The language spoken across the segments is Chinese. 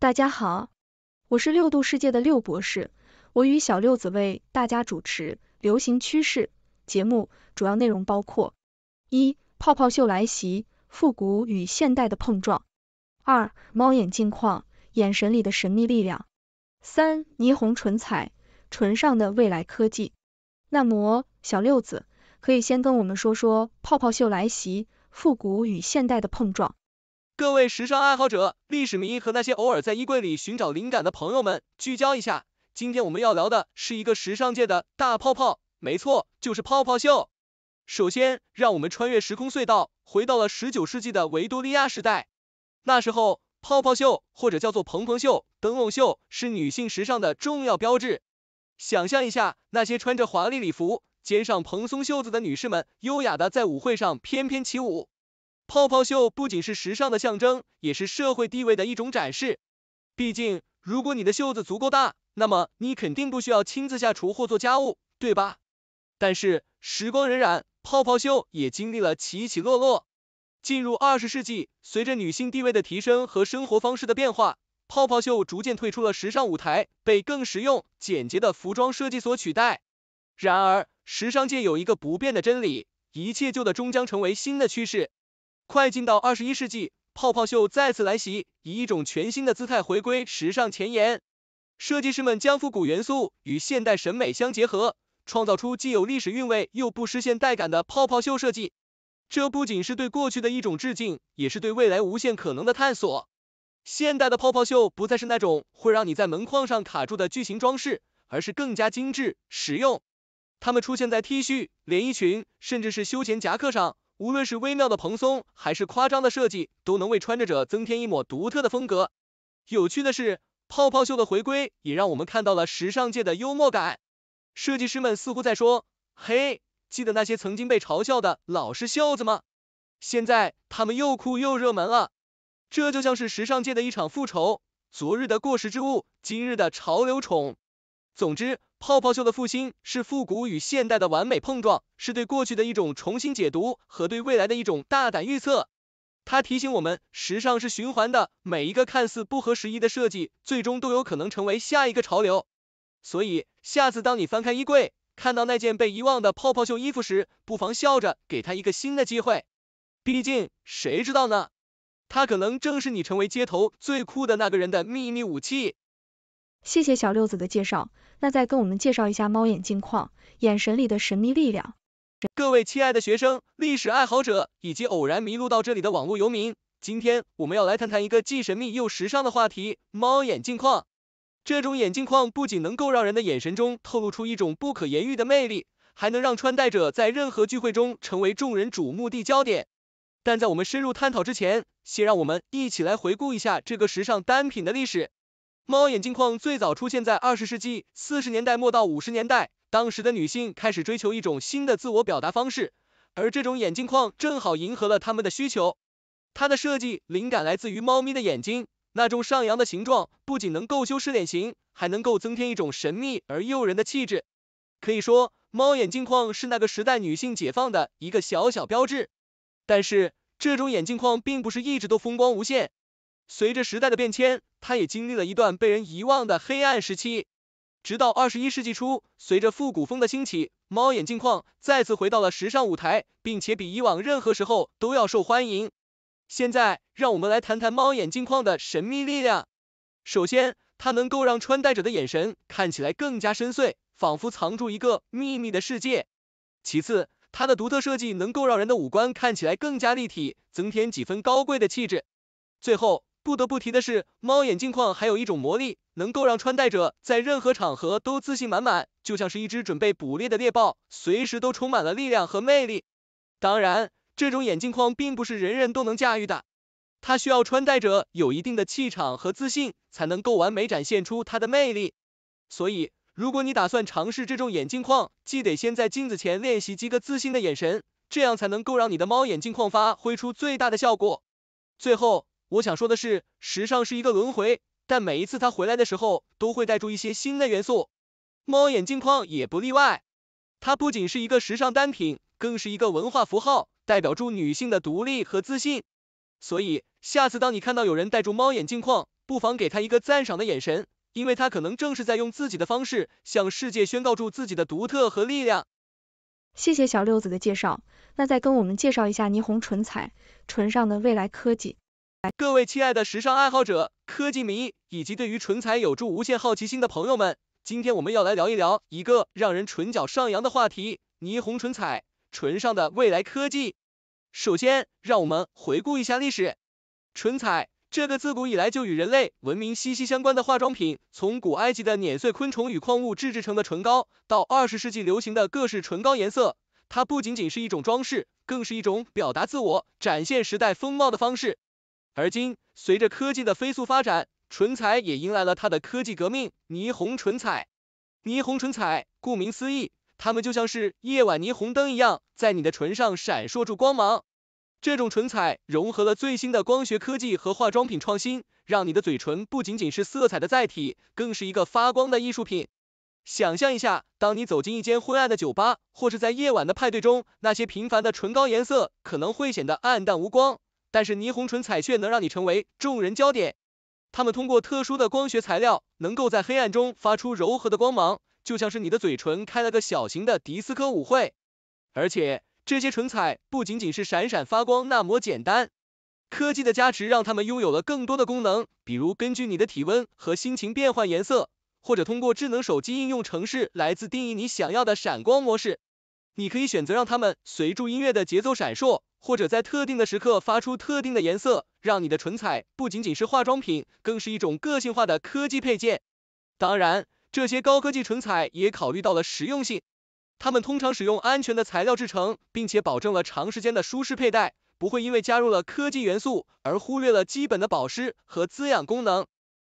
大家好，我是六度世界的六博士，我与小六子为大家主持《流行趋势》节目，主要内容包括：一、泡泡袖来袭，复古与现代的碰撞；二、猫眼镜框，眼神里的神秘力量；三、霓虹唇彩，唇上的未来科技。那么，小六子可以先跟我们说说泡泡袖来袭，复古与现代的碰撞。各位时尚爱好者、历史迷和那些偶尔在衣柜里寻找灵感的朋友们，聚焦一下，今天我们要聊的是一个时尚界的大泡泡，没错，就是泡泡袖。首先，让我们穿越时空隧道，回到了十九世纪的维多利亚时代。那时候，泡泡袖或者叫做蓬蓬袖、灯笼袖，是女性时尚的重要标志。想象一下，那些穿着华丽礼服、肩上蓬松袖子的女士们，优雅的在舞会上翩翩起舞。泡泡袖不仅是时尚的象征，也是社会地位的一种展示。毕竟，如果你的袖子足够大，那么你肯定不需要亲自下厨或做家务，对吧？但是时光荏苒，泡泡袖也经历了起起落落。进入二十世纪，随着女性地位的提升和生活方式的变化，泡泡袖逐渐退出了时尚舞台，被更实用、简洁的服装设计所取代。然而，时尚界有一个不变的真理：一切旧的终将成为新的趋势。快进到二十一世纪，泡泡袖再次来袭，以一种全新的姿态回归时尚前沿。设计师们将复古元素与现代审美相结合，创造出既有历史韵味又不失现代感的泡泡袖设计。这不仅是对过去的一种致敬，也是对未来无限可能的探索。现代的泡泡袖不再是那种会让你在门框上卡住的巨型装饰，而是更加精致、实用。它们出现在 T 恤、连衣裙，甚至是休闲夹克上。无论是微妙的蓬松还是夸张的设计，都能为穿着者增添一抹独特的风格。有趣的是，泡泡袖的回归也让我们看到了时尚界的幽默感。设计师们似乎在说：“嘿，记得那些曾经被嘲笑的老式袖子吗？现在他们又酷又热门了。”这就像是时尚界的一场复仇：昨日的过时之物，今日的潮流宠。总之，泡泡袖的复兴是复古与现代的完美碰撞，是对过去的一种重新解读和对未来的一种大胆预测。它提醒我们，时尚是循环的，每一个看似不合时宜的设计，最终都有可能成为下一个潮流。所以，下次当你翻开衣柜，看到那件被遗忘的泡泡袖衣服时，不妨笑着给它一个新的机会。毕竟，谁知道呢？它可能正是你成为街头最酷的那个人的秘密武器。谢谢小六子的介绍，那再跟我们介绍一下猫眼镜框，眼神里的神秘力量。各位亲爱的学生、历史爱好者以及偶然迷路到这里的网络游民，今天我们要来谈谈一个既神秘又时尚的话题——猫眼镜框。这种眼镜框不仅能够让人的眼神中透露出一种不可言喻的魅力，还能让穿戴者在任何聚会中成为众人瞩目的焦点。但在我们深入探讨之前，先让我们一起来回顾一下这个时尚单品的历史。猫眼镜框最早出现在二十世纪四十年代末到五十年代，当时的女性开始追求一种新的自我表达方式，而这种眼镜框正好迎合了她们的需求。它的设计灵感来自于猫咪的眼睛，那种上扬的形状不仅能够修饰脸型，还能够增添一种神秘而诱人的气质。可以说，猫眼镜框是那个时代女性解放的一个小小标志。但是，这种眼镜框并不是一直都风光无限。随着时代的变迁，它也经历了一段被人遗忘的黑暗时期。直到二十一世纪初，随着复古风的兴起，猫眼镜框再次回到了时尚舞台，并且比以往任何时候都要受欢迎。现在，让我们来谈谈猫眼镜框的神秘力量。首先，它能够让穿戴者的眼神看起来更加深邃，仿佛藏住一个秘密的世界。其次，它的独特设计能够让人的五官看起来更加立体，增添几分高贵的气质。最后，不得不提的是，猫眼镜框还有一种魔力，能够让穿戴者在任何场合都自信满满，就像是一只准备捕猎的猎豹，随时都充满了力量和魅力。当然，这种眼镜框并不是人人都能驾驭的，它需要穿戴者有一定的气场和自信，才能够完美展现出它的魅力。所以，如果你打算尝试这种眼镜框，记得先在镜子前练习几个自信的眼神，这样才能够让你的猫眼镜框发挥出最大的效果。最后。我想说的是，时尚是一个轮回，但每一次它回来的时候，都会带出一些新的元素。猫眼镜框也不例外，它不仅是一个时尚单品，更是一个文化符号，代表住女性的独立和自信。所以，下次当你看到有人戴住猫眼镜框，不妨给他一个赞赏的眼神，因为他可能正是在用自己的方式向世界宣告住自己的独特和力量。谢谢小六子的介绍，那再跟我们介绍一下霓虹唇彩，唇上的未来科技。各位亲爱的时尚爱好者、科技迷以及对于唇彩有着无限好奇心的朋友们，今天我们要来聊一聊一个让人唇角上扬的话题——霓虹唇彩，唇上的未来科技。首先，让我们回顾一下历史，唇彩这个自古以来就与人类文明息息相关的化妆品，从古埃及的碾碎昆虫与矿物制制成的唇膏，到二十世纪流行的各式唇膏颜色，它不仅仅是一种装饰，更是一种表达自我、展现时代风貌的方式。而今，随着科技的飞速发展，唇彩也迎来了它的科技革命——霓虹唇彩。霓虹唇彩，顾名思义，它们就像是夜晚霓虹灯一样，在你的唇上闪烁着光芒。这种唇彩融合了最新的光学科技和化妆品创新，让你的嘴唇不仅仅是色彩的载体，更是一个发光的艺术品。想象一下，当你走进一间昏暗的酒吧，或是在夜晚的派对中，那些平凡的唇膏颜色可能会显得暗淡无光。但是霓虹唇彩却能让你成为众人焦点。它们通过特殊的光学材料，能够在黑暗中发出柔和的光芒，就像是你的嘴唇开了个小型的迪斯科舞会。而且，这些唇彩不仅仅是闪闪发光那么简单，科技的加持让它们拥有了更多的功能，比如根据你的体温和心情变换颜色，或者通过智能手机应用程式来自定义你想要的闪光模式。你可以选择让它们随住音乐的节奏闪烁。或者在特定的时刻发出特定的颜色，让你的唇彩不仅仅是化妆品，更是一种个性化的科技配件。当然，这些高科技唇彩也考虑到了实用性，它们通常使用安全的材料制成，并且保证了长时间的舒适佩戴，不会因为加入了科技元素而忽略了基本的保湿和滋养功能。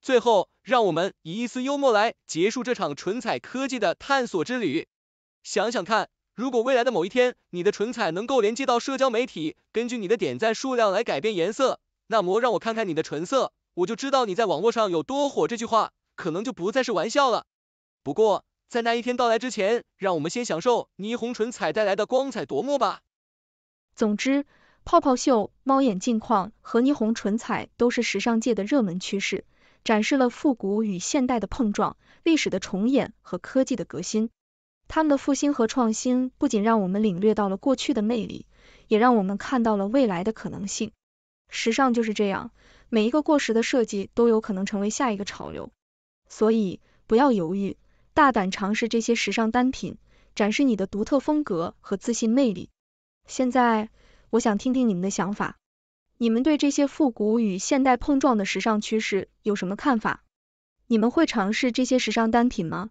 最后，让我们以一丝幽默来结束这场唇彩科技的探索之旅，想想看。如果未来的某一天，你的唇彩能够连接到社交媒体，根据你的点赞数量来改变颜色，那么让我看看你的唇色，我就知道你在网络上有多火。这句话可能就不再是玩笑了。不过，在那一天到来之前，让我们先享受霓虹唇彩带来的光彩夺目吧。总之，泡泡袖、猫眼镜框和霓虹唇彩都是时尚界的热门趋势，展示了复古与现代的碰撞、历史的重演和科技的革新。他们的复兴和创新不仅让我们领略到了过去的魅力，也让我们看到了未来的可能性。时尚就是这样，每一个过时的设计都有可能成为下一个潮流。所以，不要犹豫，大胆尝试这些时尚单品，展示你的独特风格和自信魅力。现在，我想听听你们的想法，你们对这些复古与现代碰撞的时尚趋势有什么看法？你们会尝试这些时尚单品吗？